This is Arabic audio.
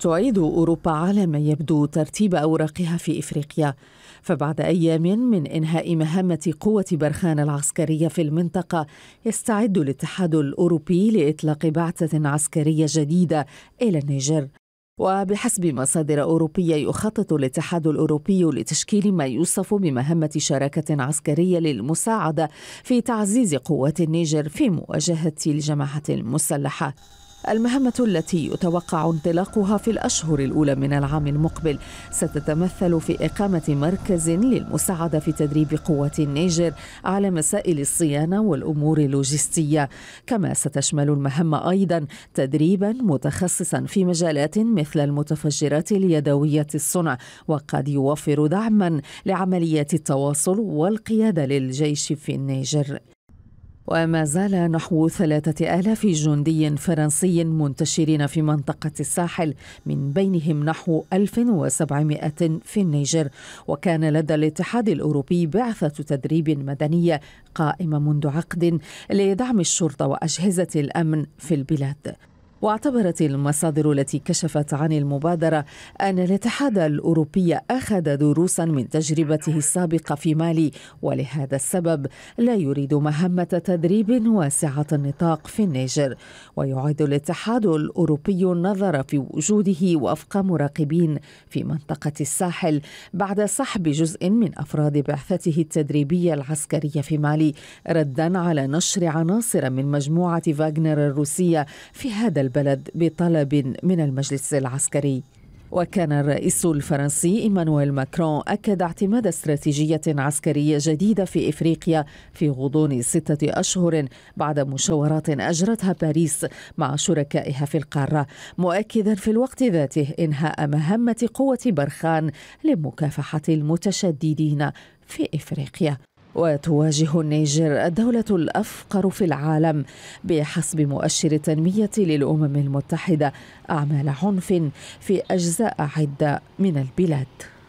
تعيد أوروبا على ما يبدو ترتيب أوراقها في إفريقيا فبعد أيام من إنهاء مهمة قوة برخان العسكرية في المنطقة يستعد الاتحاد الأوروبي لإطلاق بعثة عسكرية جديدة إلى النيجر وبحسب مصادر أوروبية يخطط الاتحاد الأوروبي لتشكيل ما يوصف بمهمة شراكة عسكرية للمساعدة في تعزيز قوات النيجر في مواجهة الجماعة المسلحة المهمة التي يتوقع انطلاقها في الأشهر الأولى من العام المقبل ستتمثل في إقامة مركز للمساعدة في تدريب قوات النيجر على مسائل الصيانة والأمور اللوجستية كما ستشمل المهمة أيضا تدريبا متخصصا في مجالات مثل المتفجرات اليدوية الصنع وقد يوفر دعما لعمليات التواصل والقيادة للجيش في النيجر وما زال نحو ثلاثة آلاف جندي فرنسي منتشرين في منطقة الساحل من بينهم نحو 1700 في النيجر وكان لدى الاتحاد الأوروبي بعثة تدريب مدنية قائمة منذ عقد لدعم الشرطة وأجهزة الأمن في البلاد واعتبرت المصادر التي كشفت عن المبادرة أن الاتحاد الأوروبي أخذ دروسا من تجربته السابقة في مالي ولهذا السبب لا يريد مهمة تدريب واسعة النطاق في النيجر ويعيد الاتحاد الأوروبي النظر في وجوده وفق مراقبين في منطقة الساحل بعد سحب جزء من أفراد بعثته التدريبية العسكرية في مالي ردا على نشر عناصر من مجموعة فاغنر الروسية في هذا البلد بطلب من المجلس العسكري وكان الرئيس الفرنسي إيمانويل ماكرون أكد اعتماد استراتيجية عسكرية جديدة في إفريقيا في غضون ستة أشهر بعد مشاورات أجرتها باريس مع شركائها في القارة مؤكدا في الوقت ذاته إنهاء مهمة قوة برخان لمكافحة المتشددين في إفريقيا وتواجه النيجر الدولة الأفقر في العالم بحسب مؤشر التنمية للأمم المتحدة أعمال عنف في أجزاء عدة من البلاد